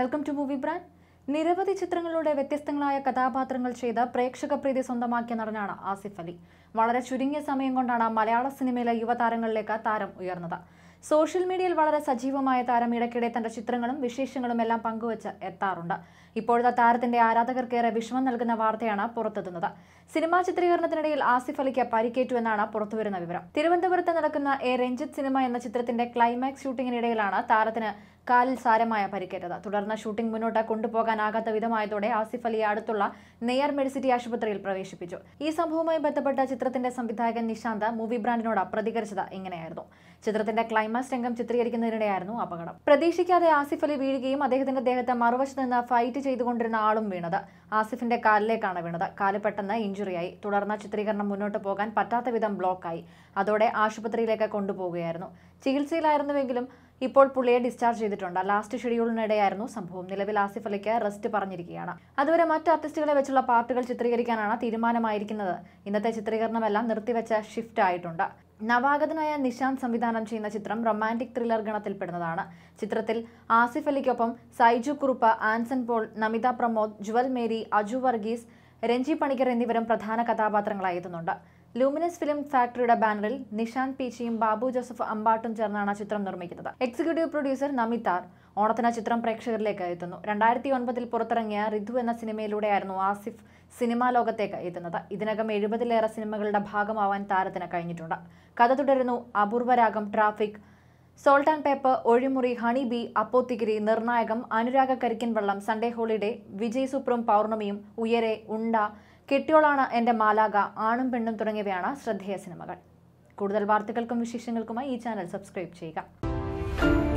welcome to movie brand നിരവധി ചിത്രങ്ങളിലൂടെ വ്യത്യസ്തങ്ങളായ കഥാപാത്രങ്ങൾ ചെയ്ത പ്രേക്ഷക പ്രീതി സ്വന്തമാക്കിയ നടനാണ് ആസിഫ് അലി വളരെ ചുരുങ്ങിയ സമയം കൊണ്ടാണ് മലയാള സിനിമയിലെ യുവതാരങ്ങളിലേക്ക് താരം ഉയർന്നത് സോഷ്യൽ മീഡിയയിൽ വളരെ സജീവമായ താരം ഇടയ്ക്കിടെ തന്റെ ചിത്രങ്ങളും വിശേഷങ്ങളും എല്ലാം പങ്കുവച്ച് എത്താറുണ്ട് ഇപ്പോഴത്തെ താരത്തിന്റെ ആരാധകർക്കേറെ വിഷമം നൽകുന്ന വാർത്തയാണ് പുറത്തെത്തുന്നത് സിനിമാ ചിത്രീകരണത്തിനിടയിൽ ആസിഫ് അലിക്ക് പരിക്കേറ്റു എന്നാണ് പുറത്തുവരുന്ന വിവരം തിരുവനന്തപുരത്ത് നടക്കുന്ന എ രഞ്ജിത്ത് സിനിമ എന്ന ചിത്രത്തിന്റെ ക്ലൈമാക്സ് ഷൂട്ടിങ്ങിനിടയിലാണ് താരത്തിന് കാലിൽ സാരമായ പരിക്കേറ്റത് തുടർന്ന് ഷൂട്ടിംഗ് മുന്നോട്ട് കൊണ്ടുപോകാനാകാത്ത വിധമായതോടെ ആസിഫ് അലിയെ അടുത്തുള്ള നെയ്യാർ മെഡിസിറ്റി ആശുപത്രിയിൽ പ്രവേശിപ്പിച്ചു ഈ സംഭവവുമായി ബന്ധപ്പെട്ട ചിത്രത്തിന്റെ സംവിധായകൻ നിശാന്ത് മൂവി ബ്രാൻഡിനോട് പ്രതികരിച്ചത് ഇങ്ങനെയായിരുന്നു ചിത്രത്തിന്റെ ക്ലൈമാക്സ് രംഗം ചിത്രീകരിക്കുന്നതിനിടെയായിരുന്നു അപകടം പ്രതീക്ഷിക്കാതെ ആസിഫ് അലി വീഴുകയും അദ്ദേഹത്തിന്റെ ദേഹത്തെ മറുവശത്ത് നിന്ന് ഫൈറ്റ് ചെയ്തുകൊണ്ടിരുന്ന ആളും വീണത് ആസിഫിന്റെ കാലിലേക്കാണ് വീണത് കാല് പെട്ടെന്ന് ഇഞ്ചുറിയായി തുടർന്ന് ചിത്രീകരണം മുന്നോട്ട് പോകാൻ പറ്റാത്ത വിധം ബ്ലോക്കായി അതോടെ ആശുപത്രിയിലേക്ക് കൊണ്ടുപോകുകയായിരുന്നു ചികിത്സയിലായിരുന്നുവെങ്കിലും ഇപ്പോൾ പുള്ളിയെ ഡിസ്ചാർജ് ചെയ്തിട്ടുണ്ട് ലാസ്റ്റ് ഷെഡ്യൂളിനിടെയായിരുന്നു സംഭവം നിലവിൽ ആസിഫ് അലിക്ക് റെസ്റ്റ് പറഞ്ഞിരിക്കുകയാണ് അതുവരെ മറ്റ് ആർട്ടിസ്റ്റുകളെ വെച്ചുള്ള പാർട്ടുകൾ ചിത്രീകരിക്കാനാണ് തീരുമാനമായിരിക്കുന്നത് ഇന്നത്തെ ചിത്രീകരണമെല്ലാം നിർത്തിവെച്ച ഷിഫ്റ്റ് ആയിട്ടുണ്ട് നവാഗതനായ നിശാന്ത് സംവിധാനം ചെയ്യുന്ന ചിത്രം റൊമാൻറ്റിക് ത്രില്ലർ ഗണത്തിൽപ്പെടുന്നതാണ് ചിത്രത്തിൽ ആസിഫ് അലിക്കൊപ്പം സൈജു കുറുപ്പ് ആൻസൺ പോൾ നമിത പ്രമോദ് ജുവൽ മേരി അജു വർഗീസ് രഞ്ജി പണിക്കർ എന്നിവരും പ്രധാന കഥാപാത്രങ്ങളായി എത്തുന്നുണ്ട് ലൂമിനസ് ഫിലിം ഫാക്ടറിയുടെ ബാനറിൽ നിഷാന്ത് പീച്ചിയും ബാബു ജോസഫ് അമ്പാട്ടും ചേർന്നാണ് ചിത്രം നിർമ്മിക്കുന്നത് എക്സിക്യൂട്ടീവ് പ്രൊഡ്യൂസർ നമിതാർ ഓണത്തിന് ചിത്രം പ്രേക്ഷകരിലേക്ക് എത്തുന്നു രണ്ടായിരത്തി ഒൻപതിൽ പുറത്തിറങ്ങിയ റിധു എന്ന സിനിമയിലൂടെയായിരുന്നു ആസിഫ് സിനിമാ ലോകത്തേക്ക് എത്തുന്നത് ഇതിനകം എഴുപതിലേറെ സിനിമകളുടെ ഭാഗമാവാൻ താരത്തിന് കഴിഞ്ഞിട്ടുണ്ട് കഥ തുടരുന്നു അപൂർവരാഗം ട്രാഫിക് സോൾട്ട് ആൻഡ് പേപ്പർ ഒഴിമുറി ഹണി ബി അപ്പോത്തിഗിരി നിർണായകം അനുരാഗ കരിക്കൻ വെള്ളം സൺഡേ ഹോളിഡേ വിജയ് സുപ്രം പൗർണമിയും ഉയരെ ഉണ്ട കെട്ടിയോളാണ് എൻ്റെ മാലാക ആണും പെണ്ണും തുടങ്ങിയവയാണ് ശ്രദ്ധേയ സിനിമകൾ കൂടുതൽ വാർത്തകൾക്കും വിശേഷങ്ങൾക്കുമായി ഈ ചാനൽ സബ്സ്ക്രൈബ് ചെയ്യുക